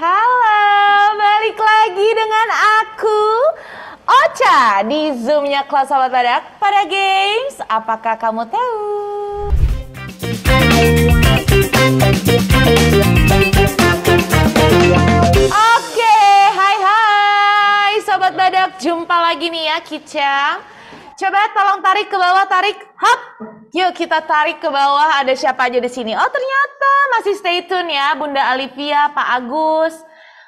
Halo, balik lagi dengan aku Ocha di Zoomnya Kelas Sahabat Badak pada games. Apakah kamu tahu? Oke, hai hai Sobat Badak, jumpa lagi nih ya Kicang Coba tolong tarik ke bawah, tarik. hop. Yuk kita tarik ke bawah. Ada siapa aja di sini? Oh, ternyata masih stay tune ya, Bunda Alivia, Pak Agus.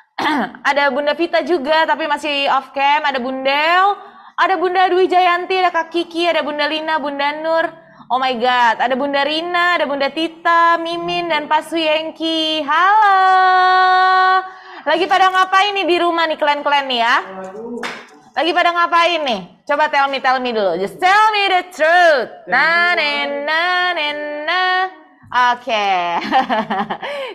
ada Bunda Vita juga tapi masih off cam, ada Bundel, ada Bunda Dwi Jayanti, ada Kak Kiki, ada Bunda Lina, Bunda Nur. Oh my god, ada Bunda Rina, ada Bunda Tita, Mimin dan Pak Suyengki. Halo. Lagi pada ngapain nih di rumah nih klan klan nih ya? Lagi pada ngapain nih? Coba tell me, tell me dulu. Just tell me the truth. Na, na na, na. Oke, okay.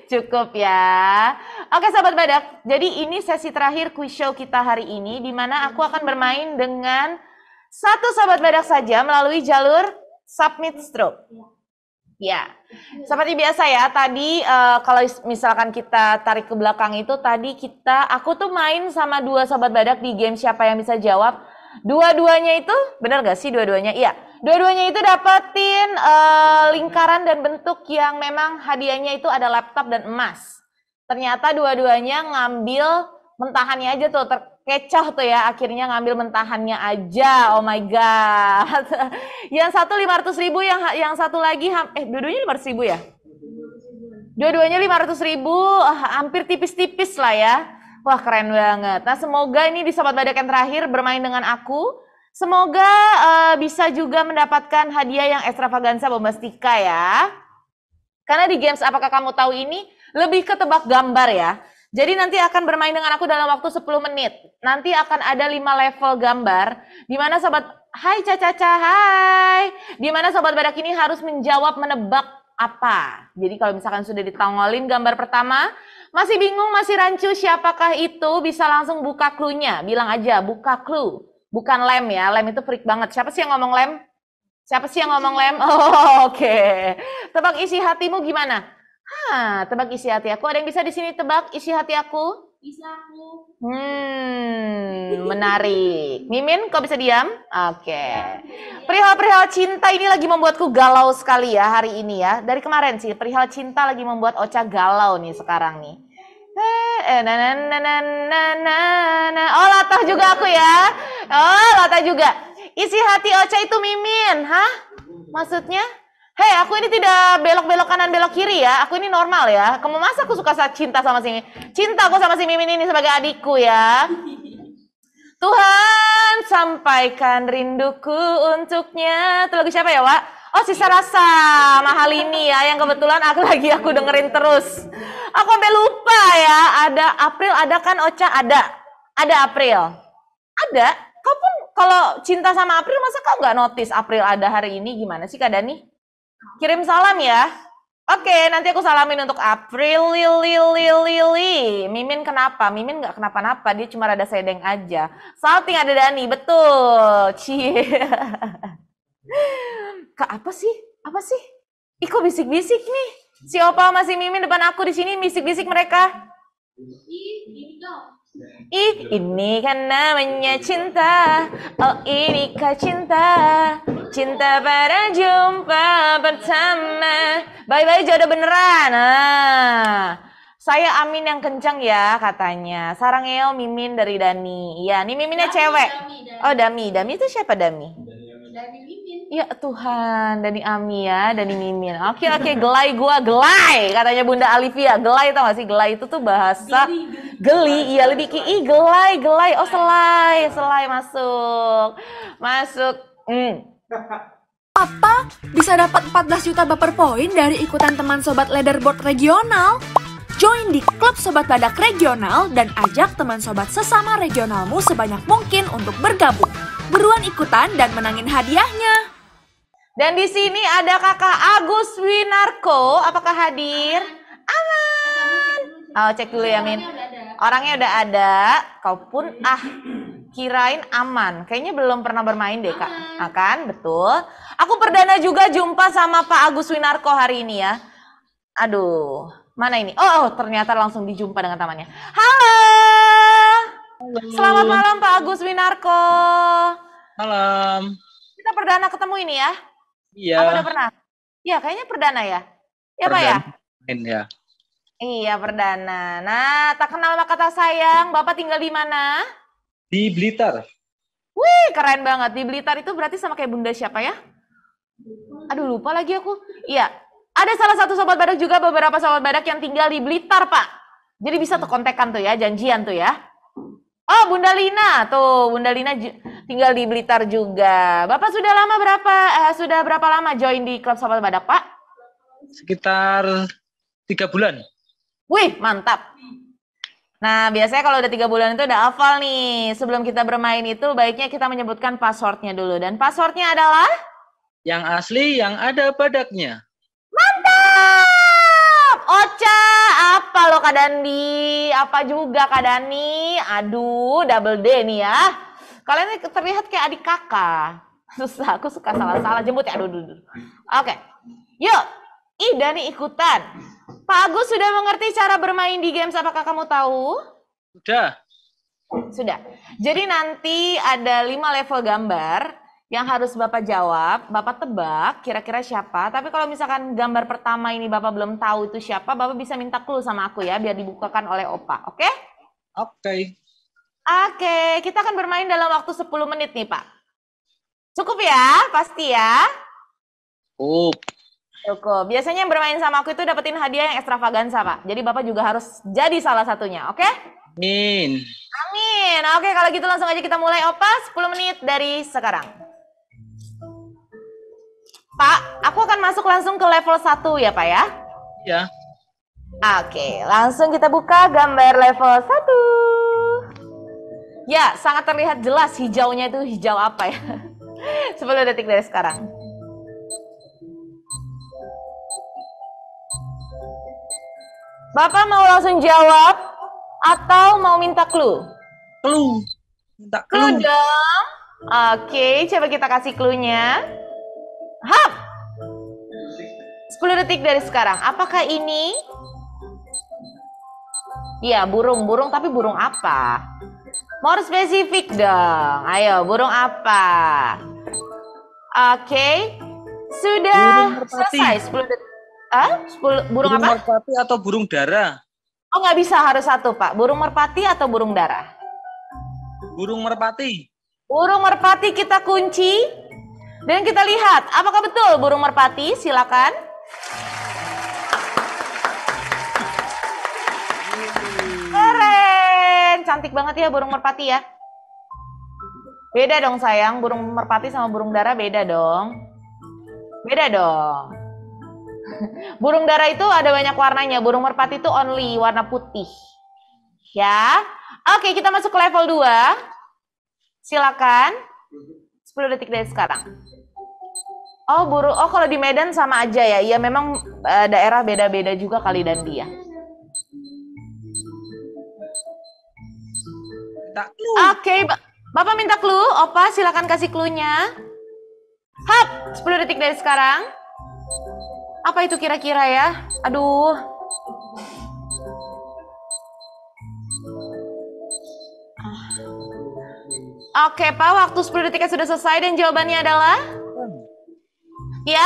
cukup ya. Oke okay, sahabat badak, jadi ini sesi terakhir quiz show kita hari ini, di mana aku akan bermain dengan satu sahabat badak saja melalui jalur submit stroke. Ya, seperti biasa ya. Tadi uh, kalau misalkan kita tarik ke belakang itu tadi kita, aku tuh main sama dua sahabat badak di game siapa yang bisa jawab Dua-duanya itu, benar gak sih dua-duanya? Iya. Dua-duanya itu dapetin uh, lingkaran dan bentuk yang memang hadiahnya itu ada laptop dan emas. Ternyata dua-duanya ngambil mentahannya aja tuh, terkecoh tuh ya. Akhirnya ngambil mentahannya aja, oh my god. yang satu 500 ribu, yang, yang satu lagi, eh dua-duanya 500 ribu ya? Dua-duanya 500 ribu, ah, hampir tipis-tipis lah ya. Wah keren banget. Nah semoga ini di Sobat Badak yang terakhir bermain dengan aku. Semoga uh, bisa juga mendapatkan hadiah yang extravaganza bombastika ya. Karena di games apakah kamu tahu ini lebih ke tebak gambar ya. Jadi nanti akan bermain dengan aku dalam waktu 10 menit. Nanti akan ada 5 level gambar di mana sobat Hai Caca hai. Di mana sobat badak ini harus menjawab menebak apa. Jadi kalau misalkan sudah ditongolin gambar pertama, masih bingung, masih rancu siapakah itu? Bisa langsung buka clue-nya. Bilang aja, buka clue. Bukan lem ya, lem itu freak banget. Siapa sih yang ngomong lem? Siapa sih yang ngomong lem? Oh, oke. Okay. Tebak isi hatimu gimana? Hah, tebak isi hati aku. Ada yang bisa di sini tebak isi hati aku? Bisa aku. Hmm, menarik. Mimin, kok bisa diam? Oke. Okay. Perihal-perihal cinta ini lagi membuatku galau sekali ya hari ini ya. Dari kemarin sih, perihal cinta lagi membuat Ocha galau nih sekarang nih. Eh, oh latah juga aku ya oh latah juga isi hati Ocha itu mimin hah maksudnya Hei, aku ini tidak belok-belok kanan, belok kiri ya. Aku ini normal ya. Kamu masa aku suka cinta sama si Mimin? Cinta aku sama si Mimin ini sebagai adikku ya. Tuhan, sampaikan rinduku untuknya. Itu lagu siapa ya, Wak? Oh sisa iya. rasa mahal ini ya yang kebetulan aku lagi aku dengerin terus. Aku sampai lupa ya ada April ada kan Ocha ada ada April ada. Kau pun kalau cinta sama April masa kau nggak notice April ada hari ini gimana sih Kak Dani? Kirim salam ya. Oke, nanti aku salamin untuk April, Lili, Lili, Lili. Mimin kenapa? Mimin nggak kenapa-napa, dia cuma rada sedeng aja. Salting ada Dani, betul. Cie. Kak, apa sih? Apa sih? Iko bisik-bisik nih. Si Opa masih Mimin depan aku di sini bisik-bisik mereka. Ini Ih, ini kan namanya cinta. Oh, ini kah cinta? Cinta pada jumpa pertama. Bye-bye jodoh beneran. Nah, saya Amin yang kencang ya katanya. Sarang Eo Mimin dari Dani. Iya, ini Miminnya cewek. Dami, dami. Oh, Dami. Dami itu siapa Dami? dami. Ya Tuhan, Dani Ami ya, Dani Mimin. Oke oke, gelai gua gelai, katanya Bunda Alivia. Gelai tau gak sih? Gelai itu tuh bahasa geli, iya lebih ki gelai gelai. Oh selai, selai masuk, masuk. Hmm. Papa bisa dapat 14 juta baper poin dari ikutan teman sobat leaderboard regional. Join di klub sobat badak regional dan ajak teman sobat sesama regionalmu sebanyak mungkin untuk bergabung. Beruan ikutan dan menangin hadiahnya. Dan di sini ada kakak Agus Winarko. Apakah hadir? Aman. Oh, cek dulu ya, Min. Orangnya udah ada. Kau pun ah kirain aman. Kayaknya belum pernah bermain deh, Kak. Akan, ah, betul. Aku perdana juga jumpa sama Pak Agus Winarko hari ini ya. Aduh, mana ini? Oh, oh ternyata langsung dijumpa dengan tamannya. Halo. Selamat malam Pak Agus Winarko. Malam. Kita perdana ketemu ini ya. Iya. Apa udah pernah? Iya, kayaknya perdana ya. Ya, Pak ya? Main, ya. Iya, perdana. Nah, tak kenal maka kata sayang, Bapak tinggal di mana? Di Blitar. Wih, keren banget. Di Blitar itu berarti sama kayak Bunda siapa ya? Aduh, lupa lagi aku. Iya. Ada salah satu sobat badak juga beberapa sobat badak yang tinggal di Blitar, Pak. Jadi bisa hmm. tuh kontekan tuh ya, janjian tuh ya. Oh, Bunda Lina tuh, Bunda Lina tinggal di Blitar juga. Bapak sudah lama berapa uh, sudah berapa lama join di klub sahabat badak, Pak? Sekitar tiga bulan. Wih, mantap. Nah, biasanya kalau udah tiga bulan itu udah hafal nih. Sebelum kita bermain itu, baiknya kita menyebutkan passwordnya dulu. Dan passwordnya adalah? Yang asli, yang ada badaknya. Mantap! Ocha, apa lo di Apa juga nih? Aduh, double D nih ya. Kalian terlihat kayak adik kakak. Susah, aku suka salah-salah jemput ya. Aduh, aduh, aduh. Oke. Yuk, Ida nih ikutan. Pak Agus sudah mengerti cara bermain di games, apakah kamu tahu? Sudah. Sudah. Jadi nanti ada lima level gambar yang harus Bapak jawab, Bapak tebak kira-kira siapa. Tapi kalau misalkan gambar pertama ini Bapak belum tahu itu siapa, Bapak bisa minta clue sama aku ya, biar dibukakan oleh Opa, oke? Okay? Oke. Okay. Oke, kita akan bermain dalam waktu 10 menit nih, Pak. Cukup ya, pasti ya. Cukup. Cukup. Biasanya yang bermain sama aku itu dapetin hadiah yang ekstravaganza, Pak. Jadi Bapak juga harus jadi salah satunya, oke? Amin. Amin. Amin. Oke, kalau gitu langsung aja kita mulai, Opa. 10 menit dari sekarang. Pak, aku akan masuk langsung ke level 1 ya, Pak ya? Iya. Oke, langsung kita buka gambar level 1. Ya, sangat terlihat jelas hijaunya itu hijau apa ya. 10 detik dari sekarang. Bapak mau langsung jawab atau mau minta clue? Clue. Minta clue. Clue dong. Oke, coba kita kasih clue-nya. Hap. 10 detik dari sekarang. Apakah ini? Ya, burung. Burung tapi burung apa? More spesifik dong. Ayo, burung apa? Oke. Okay. Sudah selesai 10 detik. Ah, 10 burung, burung apa? merpati atau burung dara? Oh, nggak bisa harus satu, Pak. Burung merpati atau burung dara? Burung merpati. Burung merpati kita kunci dan kita lihat apakah betul burung merpati? Silakan. cantik banget ya burung merpati ya. Beda dong sayang, burung merpati sama burung dara beda dong. Beda dong. Burung dara itu ada banyak warnanya, burung merpati itu only warna putih. Ya. Oke, kita masuk ke level 2. Silakan. 10 detik dari sekarang. Oh, buru, Oh, kalau di Medan sama aja ya. Iya, memang eh, daerah beda-beda juga kali dan dia. minta clue. Oke, okay, Bapak minta clue. Opa, silakan kasih clue-nya. Hap, 10 detik dari sekarang. Apa itu kira-kira ya? Aduh. Oke, okay, Pak, waktu 10 detiknya sudah selesai dan jawabannya adalah? Ya?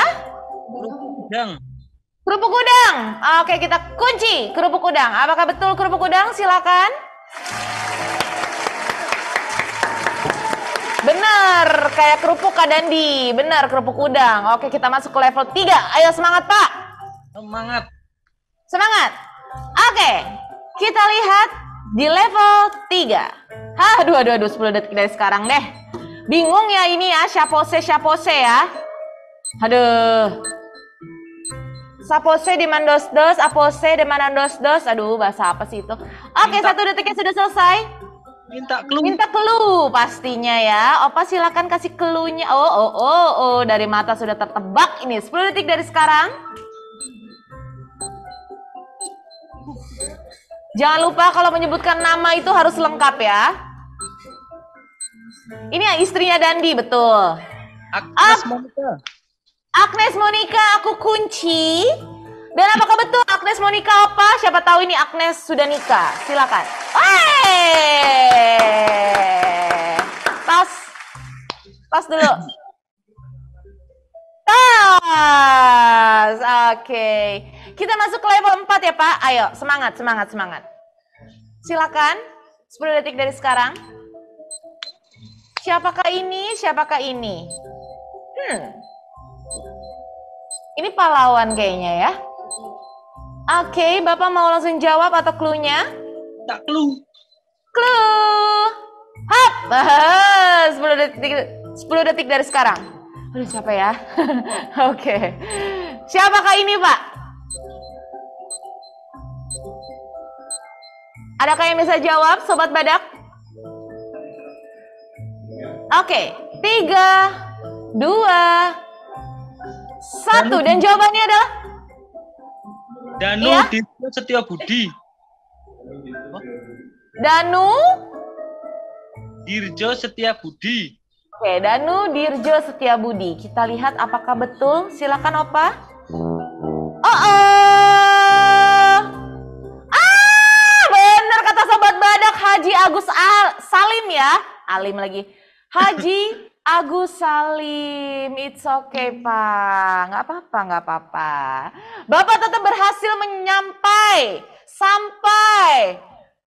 Kerupuk udang. Kerupuk udang. Oke, kita kunci kerupuk udang. Apakah betul kerupuk udang? Silakan. kayak kerupuk Kak Dandi. Bener, kerupuk udang. Oke, kita masuk ke level 3. Ayo semangat, Pak. Semangat. Semangat. Oke, kita lihat di level 3. Hah, aduh, aduh, aduh, 10 detik dari sekarang deh. Bingung ya ini ya, siapose, siapose ya. Aduh. Sapose di mandos dos, apose di mandos dos. Aduh, bahasa apa sih itu? Oke, Minta. satu detiknya sudah selesai minta clue. Minta clue pastinya ya. Opa silakan kasih clue-nya. Oh, oh, oh, oh, dari mata sudah tertebak ini. 10 detik dari sekarang. Jangan lupa kalau menyebutkan nama itu harus lengkap ya. Ini istrinya Dandi, betul. Agnes Monica. Agnes Monica aku kunci. Dan apakah betul Agnes Monica apa? Siapa tahu ini Agnes sudah nikah. Silakan. Hey! Pas, pas dulu. pas, Oke. Okay. Kita masuk ke level 4 ya, Pak. Ayo, semangat, semangat, semangat. Silakan. 10 detik dari sekarang. Siapakah ini? Siapakah ini? Hmm. Ini pahlawan kayaknya ya. Oke, okay, Bapak mau langsung jawab atau clue-nya? Tak clue. Clue. Hop. 10 detik sepuluh detik dari sekarang. Aduh capek ya. Oke. okay. Siapakah ini, Pak? Adakah yang bisa jawab, Sobat Badak? Oke, okay. tiga, dua, satu. Dan jawabannya adalah? Danu ya? Setio Budi. Danu Dirjo Setia Budi. Oke, Danu Dirjo Setia Budi. Kita lihat apakah betul. Silakan Opa. Oh, oh. Ah, benar kata sobat badak Haji Agus Al Salim ya. Alim lagi. Haji Agus Salim, it's okay Pak, nggak apa-apa, nggak apa-apa. Bapak tetap berhasil menyampai sampai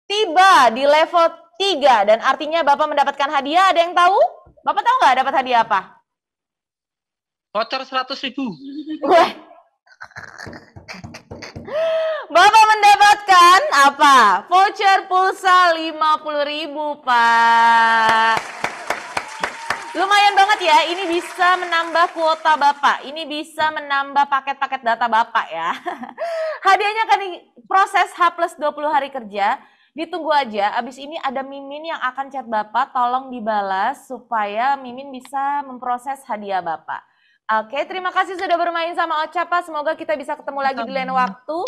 tiba di level 3 dan artinya Bapak mendapatkan hadiah. Ada yang tahu? Bapak tahu nggak dapat hadiah apa? Voucher 100 ribu. Wah. Bapak mendapatkan apa? Voucher pulsa 50 ribu, Pak. Lumayan banget ya, ini bisa menambah kuota Bapak, ini bisa menambah paket-paket data Bapak ya. Hadiahnya akan proses H plus 20 hari kerja, Ditunggu aja, abis ini ada Mimin yang akan chat Bapak, tolong dibalas supaya Mimin bisa memproses hadiah Bapak. Oke, terima kasih sudah bermain sama Ocha Pak. semoga kita bisa ketemu lagi di lain waktu.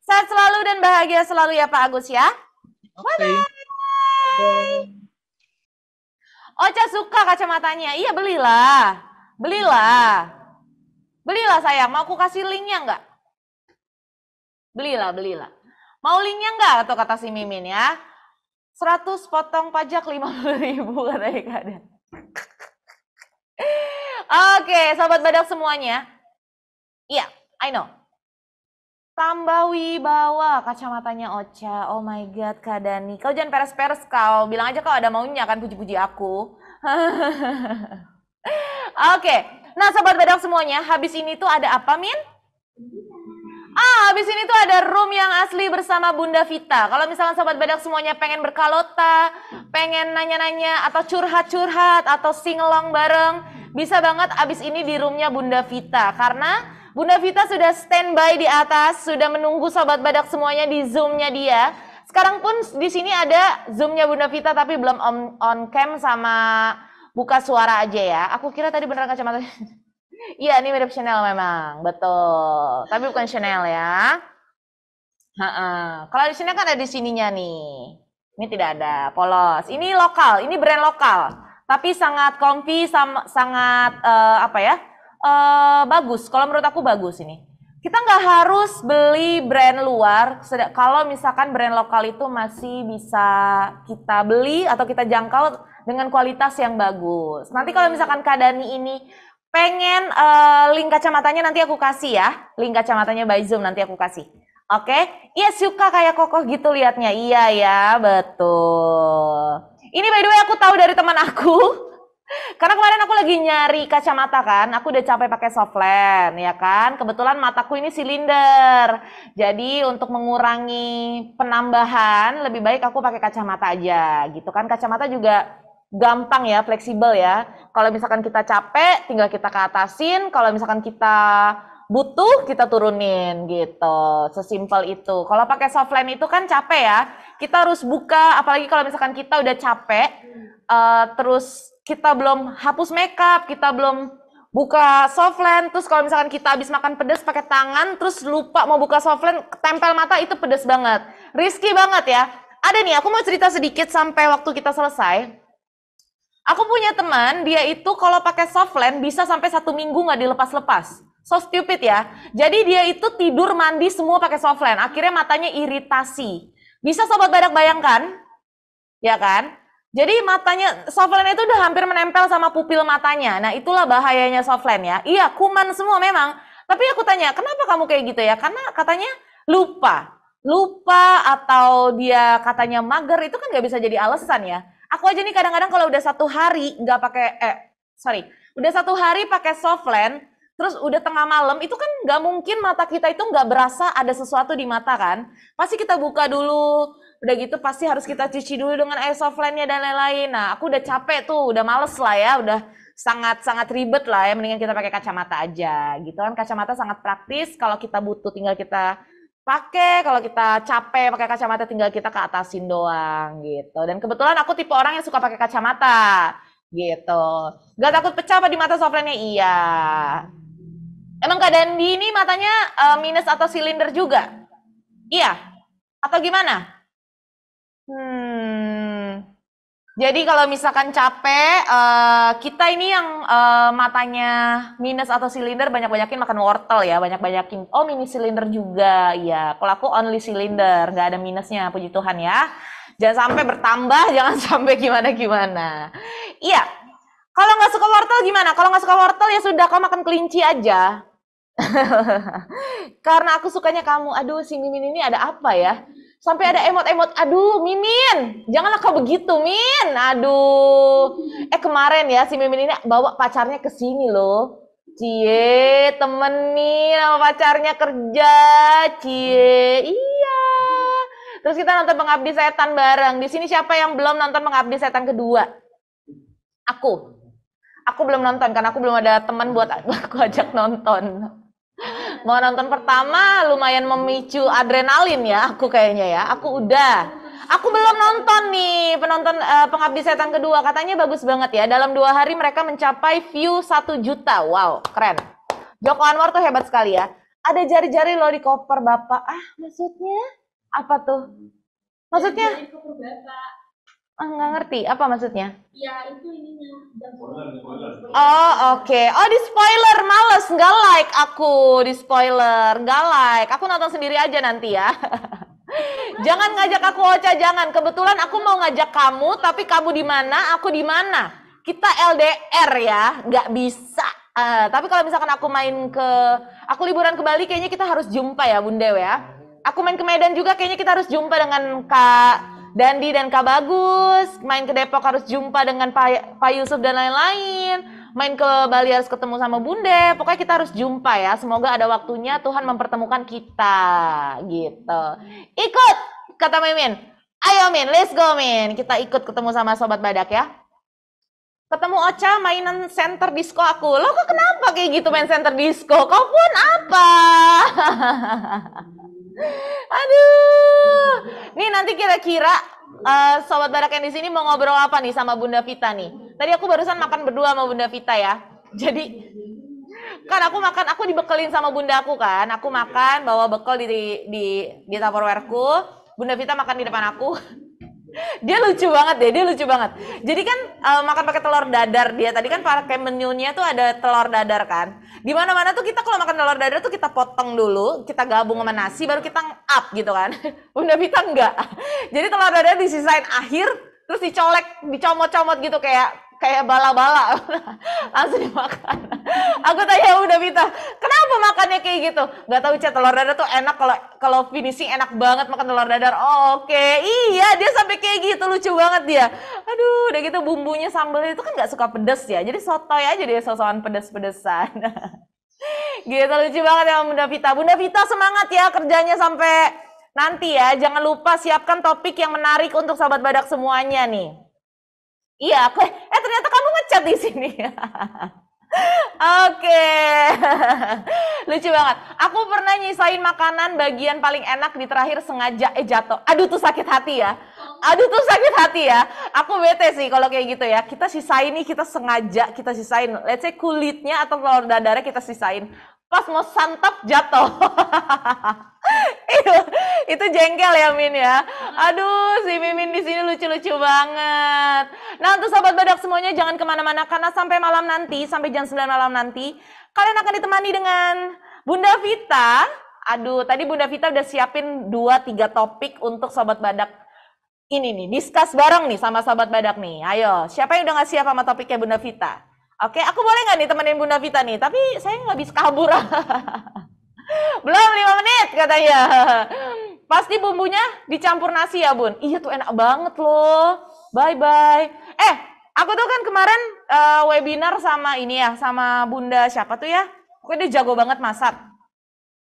Sehat selalu dan bahagia selalu ya Pak Agus ya. Okay. Bye-bye. Ocha suka kacamatanya, iya belilah, belilah. Belilah sayang, mau aku kasih linknya nggak? Belilah, belilah. Mau linknya nggak? Atau kata si Mimin ya. 100 potong pajak 50 ribu kata Dan. Oke, sahabat badak semuanya. Iya, yeah, I know. Tambah wibawa kacamatanya Ocha. Oh my God, Kak Dani. Kau jangan peres-peres kau. Bilang aja kau ada maunya kan puji-puji aku. Oke, okay. nah sahabat badak semuanya, habis ini tuh ada apa, Min? Ah, habis ini tuh ada room yang asli bersama Bunda Vita. Kalau misalnya sobat badak semuanya pengen berkalota, pengen nanya-nanya atau curhat-curhat atau singlong bareng, bisa banget abis ini di roomnya Bunda Vita karena Bunda Vita sudah standby di atas, sudah menunggu sobat badak semuanya di zoomnya dia. Sekarang pun di sini ada zoomnya Bunda Vita tapi belum on, on cam sama buka suara aja ya. Aku kira tadi beneran kacamata. Iya, ini mirip Chanel memang, betul. Tapi bukan Chanel ya. Ha -ha. Kalau di sini kan ada di sininya nih. Ini tidak ada, polos. Ini lokal, ini brand lokal. Tapi sangat comfy, sama, sangat uh, apa ya? Uh, bagus. Kalau menurut aku bagus ini. Kita nggak harus beli brand luar. Kalau misalkan brand lokal itu masih bisa kita beli atau kita jangkau dengan kualitas yang bagus. Nanti kalau misalkan keadaan ini pengen uh, link kacamatanya nanti aku kasih ya. Link kacamatanya by Zoom nanti aku kasih. Oke? Okay? Iya suka kayak kokoh gitu liatnya. Iya ya, betul. Ini by the way aku tahu dari teman aku. Karena kemarin aku lagi nyari kacamata kan, aku udah capek pakai soft lens ya kan? Kebetulan mataku ini silinder. Jadi untuk mengurangi penambahan, lebih baik aku pakai kacamata aja, gitu kan? Kacamata juga gampang ya, fleksibel ya. Kalau misalkan kita capek, tinggal kita ke atasin. Kalau misalkan kita butuh, kita turunin gitu. Sesimpel itu. Kalau pakai softline itu kan capek ya. Kita harus buka, apalagi kalau misalkan kita udah capek, uh, terus kita belum hapus makeup, kita belum buka softline, terus kalau misalkan kita habis makan pedas pakai tangan, terus lupa mau buka softline, tempel mata itu pedas banget. Risky banget ya. Ada nih, aku mau cerita sedikit sampai waktu kita selesai Aku punya teman, dia itu kalau pakai softland bisa sampai satu minggu nggak dilepas-lepas. So stupid ya. Jadi dia itu tidur mandi semua pakai softland. Akhirnya matanya iritasi. Bisa sobat badak bayangkan? Ya kan? Jadi matanya softland itu udah hampir menempel sama pupil matanya. Nah itulah bahayanya softland ya. Iya kuman semua memang. Tapi aku tanya, kenapa kamu kayak gitu ya? Karena katanya lupa. Lupa atau dia katanya mager itu kan nggak bisa jadi alasan ya. Aku aja nih kadang-kadang kalau udah satu hari nggak pakai eh sorry, udah satu hari pakai soft lens terus udah tengah malam itu kan nggak mungkin mata kita itu nggak berasa ada sesuatu di mata kan pasti kita buka dulu udah gitu pasti harus kita cuci dulu dengan air soft lensnya dan lain-lain nah aku udah capek tuh udah males lah ya udah sangat sangat ribet lah ya mendingan kita pakai kacamata aja gitu kan kacamata sangat praktis kalau kita butuh tinggal kita pakai kalau kita capek pakai kacamata tinggal kita ke atasin doang gitu dan kebetulan aku tipe orang yang suka pakai kacamata gitu gak takut pecah apa di mata sofrennya iya emang keadaan di ini matanya uh, minus atau silinder juga iya atau gimana hmm jadi kalau misalkan capek, uh, kita ini yang uh, matanya minus atau silinder banyak-banyakin makan wortel ya, banyak-banyakin. Oh mini silinder juga, ya. Kalau aku only silinder, nggak ada minusnya, puji Tuhan ya. Jangan sampai bertambah, jangan sampai gimana-gimana. Iya, kalau nggak suka wortel gimana? Kalau nggak suka wortel ya sudah, kau makan kelinci aja. Karena aku sukanya kamu. Aduh, si Mimin ini ada apa ya? sampai ada emot-emot aduh Mimin janganlah kau begitu Min aduh eh kemarin ya si Mimin ini bawa pacarnya ke sini loh cie temenin sama pacarnya kerja cie iya terus kita nonton Pengabdi Setan bareng di sini siapa yang belum nonton Pengabdi Setan kedua aku aku belum nonton karena aku belum ada teman buat aku ajak nonton mau nonton pertama lumayan memicu adrenalin ya aku kayaknya ya. Aku udah. Aku belum nonton nih penonton uh, Pengabdi Setan kedua. Katanya bagus banget ya. Dalam dua hari mereka mencapai view satu juta. Wow, keren. Joko Anwar tuh hebat sekali ya. Ada jari-jari lo di koper bapak. Ah, maksudnya apa tuh? Maksudnya? Ah, nggak ngerti apa maksudnya? Ya itu ininya. Oh oke. Okay. Oh di spoiler males nggak like aku di spoiler, nggak like. Aku nonton sendiri aja nanti ya. jangan ngajak aku oca, jangan. Kebetulan aku mau ngajak kamu, tapi kamu di mana, aku di mana. Kita LDR ya, nggak bisa. Uh, tapi kalau misalkan aku main ke, aku liburan ke Bali, kayaknya kita harus jumpa ya, Bunda ya. Aku main ke Medan juga, kayaknya kita harus jumpa dengan Kak Dandi dan Kak Bagus, main ke Depok harus jumpa dengan Pak Yusuf dan lain-lain main ke Bali harus ketemu sama Bunda. Pokoknya kita harus jumpa ya. Semoga ada waktunya Tuhan mempertemukan kita gitu. Ikut kata Mimin. Ayo Min, let's go Min. Kita ikut ketemu sama sobat badak ya. Ketemu Ocha mainan center disco aku. Lo kok kenapa kayak gitu main center disco? Kau pun apa? Aduh. Nih nanti kira-kira uh, sobat barak yang di sini mau ngobrol apa nih sama Bunda Vita nih? Tadi aku barusan makan berdua sama Bunda Vita ya. Jadi kan aku makan aku dibekelin sama bunda aku kan aku makan bawa bekal di di di, di Tupperwareku bunda Vita makan di depan aku dia lucu banget deh, ya, dia lucu banget. Jadi kan uh, makan pakai telur dadar dia tadi kan pakai menunya tuh ada telur dadar kan. Di mana-mana tuh kita kalau makan telur dadar tuh kita potong dulu, kita gabung sama nasi baru kita up gitu kan. Bunda Vita enggak. Jadi telur dadar disisain akhir terus dicolek, dicomot-comot gitu kayak kayak bala-bala langsung dimakan aku tanya udah Vita kenapa makannya kayak gitu nggak tahu cah telur dadar tuh enak kalau kalau finishing enak banget makan telur dadar oh, oke okay. iya dia sampai kayak gitu lucu banget dia aduh udah gitu bumbunya sambelnya itu kan nggak suka pedes ya jadi soto aja dia sosokan pedes-pedesan gitu lucu banget ya Bunda Vita Bunda Vita semangat ya kerjanya sampai nanti ya jangan lupa siapkan topik yang menarik untuk sahabat badak semuanya nih Iya, aku eh ternyata kamu ngechat di sini. Oke, lucu banget. Aku pernah nyisain makanan bagian paling enak di terakhir sengaja eh jatuh. Aduh tuh sakit hati ya. Aduh tuh sakit hati ya. Aku bete sih kalau kayak gitu ya. Kita sisain nih kita sengaja kita sisain. Let's say kulitnya atau telur dadarnya kita sisain pas mau santap jatuh. itu, itu jengkel ya Min ya. Aduh, si Mimin di sini lucu-lucu banget. Nah, untuk sahabat badak semuanya jangan kemana-mana karena sampai malam nanti, sampai jam 9 malam nanti, kalian akan ditemani dengan Bunda Vita. Aduh, tadi Bunda Vita udah siapin 2-3 topik untuk sahabat badak ini nih, diskus bareng nih sama sahabat badak nih. Ayo, siapa yang udah ngasih siap sama topiknya Bunda Vita? Oke, aku boleh nggak nih temenin Bunda Vita nih? Tapi saya nggak bisa kabur. Belum lima menit katanya. Pasti bumbunya dicampur nasi ya bun. Iya tuh enak banget loh. Bye bye. Eh, aku tuh kan kemarin uh, webinar sama ini ya, sama bunda siapa tuh ya? Pokoknya dia jago banget masak.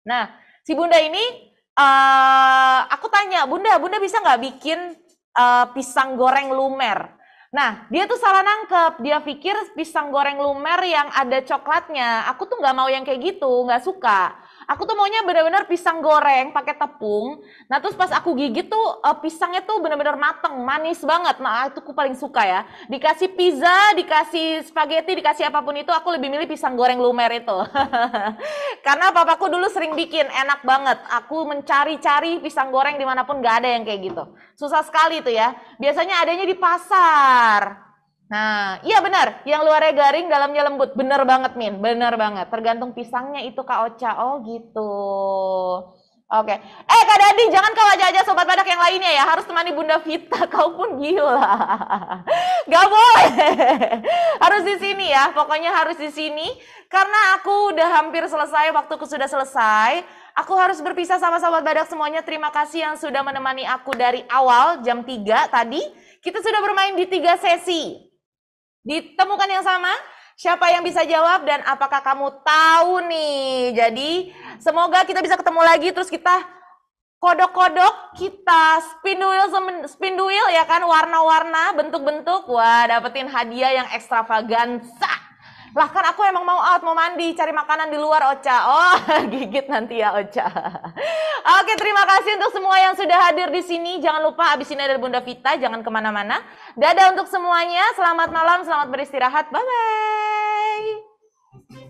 Nah, si bunda ini uh, aku tanya, bunda, bunda bisa nggak bikin uh, pisang goreng lumer? Nah, dia tuh salah nangkep. Dia pikir pisang goreng lumer yang ada coklatnya. Aku tuh nggak mau yang kayak gitu, nggak suka. Aku tuh maunya bener-bener pisang goreng pakai tepung. Nah terus pas aku gigit tuh uh, pisangnya tuh bener-bener mateng, manis banget. Nah itu aku paling suka ya. Dikasih pizza, dikasih spaghetti, dikasih apapun itu aku lebih milih pisang goreng lumer itu. Karena papaku dulu sering bikin, enak banget. Aku mencari-cari pisang goreng dimanapun gak ada yang kayak gitu. Susah sekali tuh ya. Biasanya adanya di pasar. Nah, iya benar. Yang luarnya garing, dalamnya lembut. Benar banget, Min. Benar banget. Tergantung pisangnya itu Kak Ocha. Oh, gitu. Oke. Eh, Kak Dandi, jangan kau aja-aja sobat badak yang lainnya ya. Harus temani Bunda Vita. Kau pun gila. Gak boleh. Harus di sini ya. Pokoknya harus di sini. Karena aku udah hampir selesai, waktuku sudah selesai. Aku harus berpisah sama sobat badak semuanya. Terima kasih yang sudah menemani aku dari awal jam 3 tadi. Kita sudah bermain di tiga sesi ditemukan yang sama? Siapa yang bisa jawab dan apakah kamu tahu nih? Jadi semoga kita bisa ketemu lagi terus kita kodok-kodok, kita spin wheel, spin wheel ya kan warna-warna, bentuk-bentuk. Wah, dapetin hadiah yang ekstravaganza. Lah kan aku emang mau out, mau mandi, cari makanan di luar Ocha. Oh, gigit nanti ya Ocha. Oke, terima kasih untuk semua yang sudah hadir di sini. Jangan lupa abis ini ada Bunda Vita, jangan kemana-mana. Dadah untuk semuanya, selamat malam, selamat beristirahat. Bye-bye.